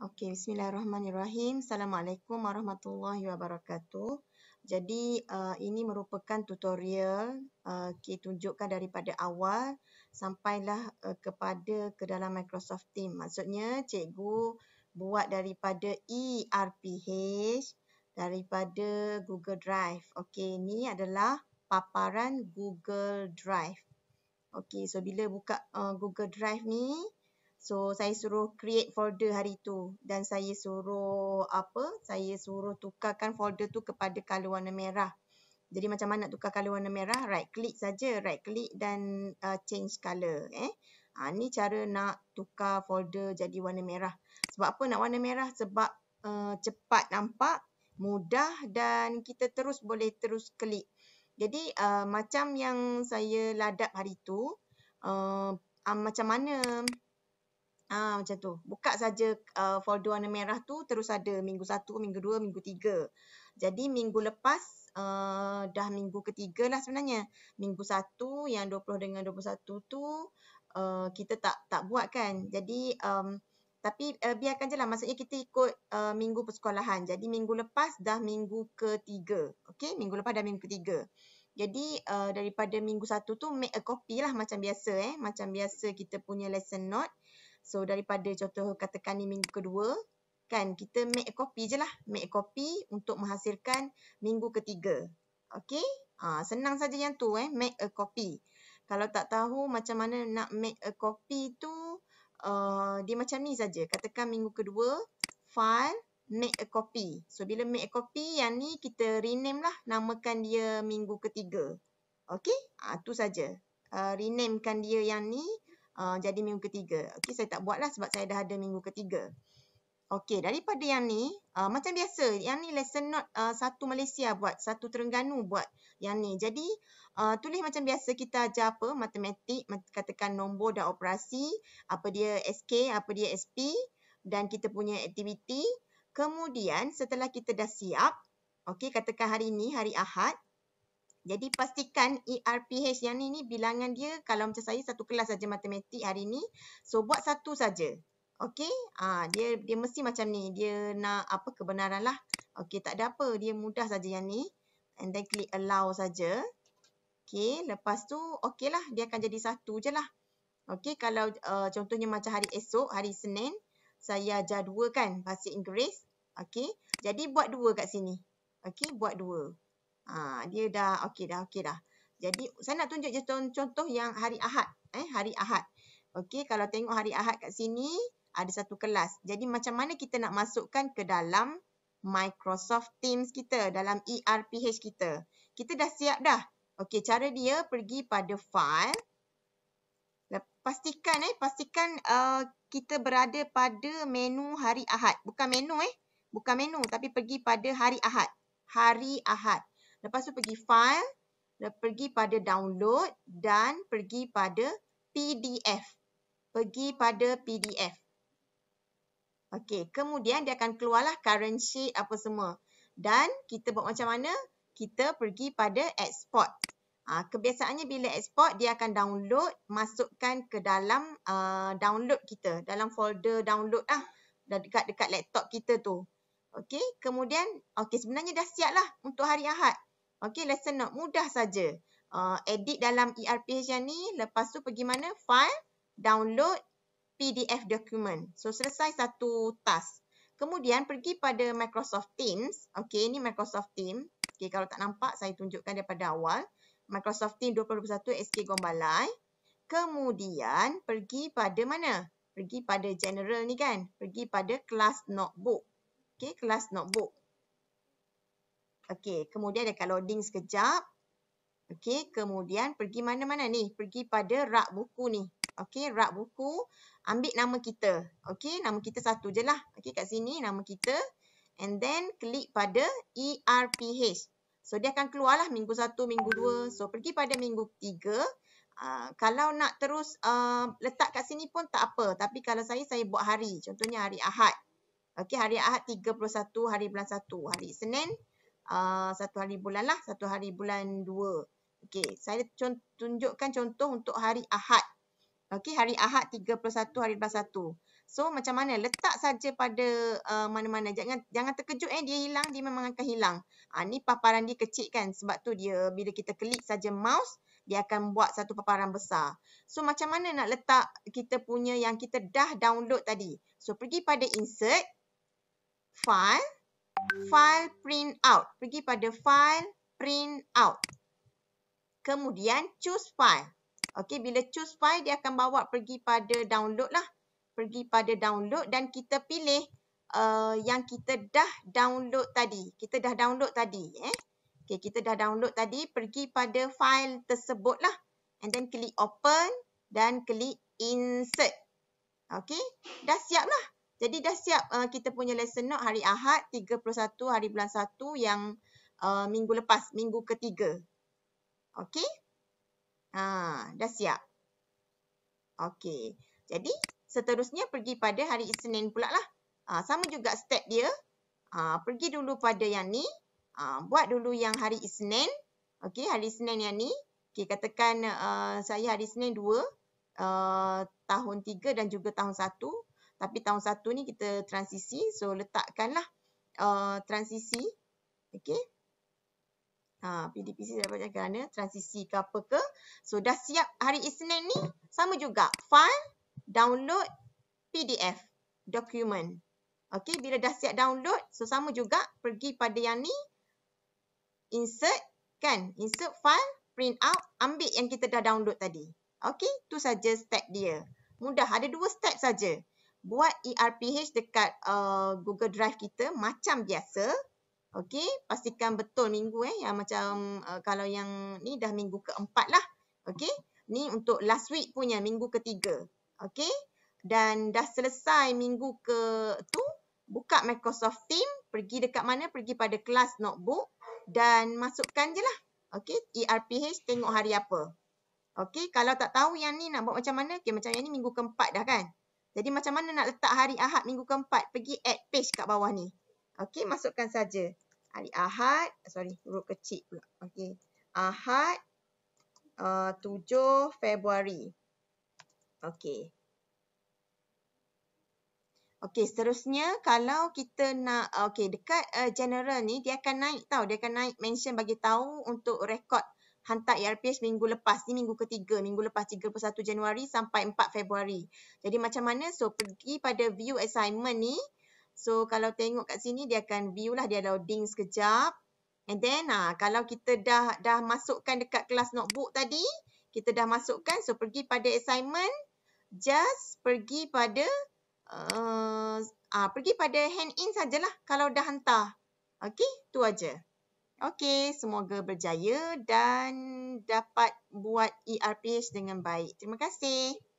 Okey, bismillahirrahmanirrahim. Assalamualaikum warahmatullahi wabarakatuh. Jadi, uh, ini merupakan tutorial kita eh, tunjukkan daripada awal sampailah uh, kepada ke dalam Microsoft Team. Maksudnya, cikgu buat daripada ERPH daripada Google Drive. Okey, ini adalah paparan Google Drive. Okey, so bila buka uh, Google Drive ni, So saya suruh create folder hari tu dan saya suruh apa? Saya suruh tukarkan folder tu kepada color warna merah. Jadi macam mana nak tukar color warna merah? Right click saja, right click dan uh, change color eh. Ha, ni cara nak tukar folder jadi warna merah. Sebab apa nak warna merah? Sebab uh, cepat nampak, mudah dan kita terus boleh terus klik. Jadi uh, macam yang saya ladap hari tu, uh, uh, macam mana Ah macam tu. Buka saja uh, folder warna merah tu terus ada minggu satu, minggu dua, minggu tiga. Jadi minggu lepas uh, dah minggu ketiga lah sebenarnya. Minggu satu yang 20 dengan 21 tu uh, kita tak tak buat kan. Jadi um, tapi uh, biarkan je lah. Maksudnya kita ikut uh, minggu persekolahan. Jadi minggu lepas dah minggu ketiga. Okay. Minggu lepas dah minggu ketiga. Jadi uh, daripada minggu satu tu make a copy lah macam biasa eh. Macam biasa kita punya lesson note. So daripada contoh katakan ni minggu kedua kan kita make a copy je lah. Make a copy untuk menghasilkan minggu ketiga. Okay. Uh, ha, senang saja yang tu eh. Make a copy. Kalau tak tahu macam mana nak make a copy tu uh, dia macam ni saja. Katakan minggu kedua file make a copy. So bila make a copy yang ni kita rename lah namakan dia minggu ketiga. Okay. Uh, ha, tu saja. Uh, renamekan dia yang ni. Ah, jadi minggu ketiga. Okey, saya tak buatlah sebab saya dah ada minggu ketiga. Okey, daripada yang ni, uh, macam biasa, yang ni lesson not uh, satu Malaysia buat, satu Terengganu buat yang ni. Jadi, uh, tulis macam biasa kita ajar apa, matematik, katakan nombor dan operasi, apa dia SK, apa dia SP dan kita punya aktiviti. Kemudian, setelah kita dah siap, okey, katakan hari ni, hari Ahad, jadi pastikan ERPH yang ni ni bilangan dia kalau macam saya satu kelas saja matematik hari ni. So buat satu saja. Okey, ah dia dia mesti macam ni. Dia nak apa kebenaran lah. Okey, tak ada apa. Dia mudah saja yang ni. And then click allow saja. Okey, lepas tu okey lah, dia akan jadi satu je lah. Okey, kalau uh, contohnya macam hari esok, hari Senin, saya ajar dua kan bahasa Inggeris. Okey, jadi buat dua kat sini. Okey, buat dua. Ha, dia dah okey dah, okey dah. Jadi saya nak tunjuk je contoh yang hari Ahad. Eh, hari Ahad. Okey, kalau tengok hari Ahad kat sini, ada satu kelas. Jadi macam mana kita nak masukkan ke dalam Microsoft Teams kita, dalam ERPH kita. Kita dah siap dah. Okey, cara dia pergi pada file. Pastikan eh, pastikan uh, kita berada pada menu hari Ahad. Bukan menu eh. Bukan menu tapi pergi pada hari Ahad. Hari Ahad. Lepas tu pergi file, pergi pada download dan pergi pada PDF. Pergi pada PDF. Okey, kemudian dia akan keluarlah current sheet apa semua. Dan kita buat macam mana? Kita pergi pada export. Ha, kebiasaannya bila export, dia akan download, masukkan ke dalam uh, download kita. Dalam folder download lah. Dekat-dekat laptop kita tu. Okey, kemudian okay, sebenarnya dah siap lah untuk hari Ahad. Okay, lesson note mudah saja. Uh, edit dalam ERP yang ni, lepas tu pergi mana? File, download PDF document. So selesai satu task. Kemudian pergi pada Microsoft Teams. Okay, ni Microsoft Teams. Okay, kalau tak nampak saya tunjukkan daripada awal. Microsoft Teams 2021 SK Gombalai. Kemudian pergi pada mana? Pergi pada general ni kan? Pergi pada kelas notebook. Okay, kelas notebook. Okey, kemudian dekat loading sekejap. Okey, kemudian pergi mana-mana ni? Pergi pada rak buku ni. Okey, rak buku. Ambil nama kita. Okey, nama kita satu je lah. Okey, kat sini nama kita. And then klik pada ERPH. So, dia akan keluarlah minggu satu, minggu dua. So, pergi pada minggu tiga. Uh, kalau nak terus uh, letak kat sini pun tak apa. Tapi kalau saya, saya buat hari. Contohnya hari Ahad. Okey, hari Ahad 31, hari bulan satu, Hari Senin Ah, satu hari bulan lah. Satu hari bulan dua. Okey, saya tunjukkan contoh untuk hari Ahad. Okey, hari Ahad 31 hari satu. So macam mana? Letak saja pada ah, mana-mana. Uh, jangan jangan terkejut eh dia hilang, dia memang akan hilang. Ah ni paparan dia kecil kan sebab tu dia bila kita klik saja mouse dia akan buat satu paparan besar. So macam mana nak letak kita punya yang kita dah download tadi? So pergi pada insert file file print out. Pergi pada file print out. Kemudian choose file. Okey, bila choose file dia akan bawa pergi pada download lah. Pergi pada download dan kita pilih uh, yang kita dah download tadi. Kita dah download tadi. Eh. Okey, kita dah download tadi. Pergi pada file tersebut lah. And then klik open dan klik insert. Okey, dah siap lah. Jadi dah siap uh, kita punya lesson note hari Ahad 31 hari bulan 1 yang uh, minggu lepas, minggu ketiga. Okey? Ha, dah siap. Okey. Jadi seterusnya pergi pada hari Isnin pula lah. Ha, sama juga step dia. Ha, pergi dulu pada yang ni. Ha, buat dulu yang hari Isnin. Okey, hari Isnin yang ni. Okey, katakan uh, saya hari Isnin 2. Uh, tahun 3 dan juga tahun 1. Tapi tahun satu ni kita transisi. So letakkanlah uh, transisi. Okay. Ha, ah, PDPC saya dapat jaga Transisi ke apa ke. So dah siap hari Isnin ni. Sama juga. File. Download. PDF. Document. Okay. Bila dah siap download. So sama juga. Pergi pada yang ni. Insert. Kan. Insert file. Print out. Ambil yang kita dah download tadi. Okay. tu saja step dia. Mudah. Ada dua step saja buat ERPH dekat uh, Google Drive kita macam biasa. Okey, pastikan betul minggu eh yang macam uh, kalau yang ni dah minggu keempat lah. Okey, ni untuk last week punya minggu ketiga. Okey, dan dah selesai minggu ke tu, buka Microsoft Team, pergi dekat mana, pergi pada kelas notebook dan masukkan je lah. Okey, ERPH tengok hari apa. Okey, kalau tak tahu yang ni nak buat macam mana, okey macam yang ni minggu keempat dah kan. Jadi macam mana nak letak hari Ahad minggu keempat? Pergi add page kat bawah ni. Okey, masukkan saja. Hari Ahad, sorry, huruf kecil pula. Okey. Ahad eh, uh, 7 Februari. Okey. Okey, seterusnya kalau kita nak, okey, dekat uh, general ni dia akan naik tau. Dia akan naik mention bagi tahu untuk rekod hantar ERPH minggu lepas ni minggu ketiga minggu lepas 31 Januari sampai 4 Februari jadi macam mana so pergi pada view assignment ni so kalau tengok kat sini dia akan view lah dia loading sekejap and then ah kalau kita dah dah masukkan dekat kelas notebook tadi kita dah masukkan so pergi pada assignment just pergi pada uh, uh, pergi pada hand in sajalah kalau dah hantar okey tu aja Okey, semoga berjaya dan dapat buat ERPH dengan baik. Terima kasih.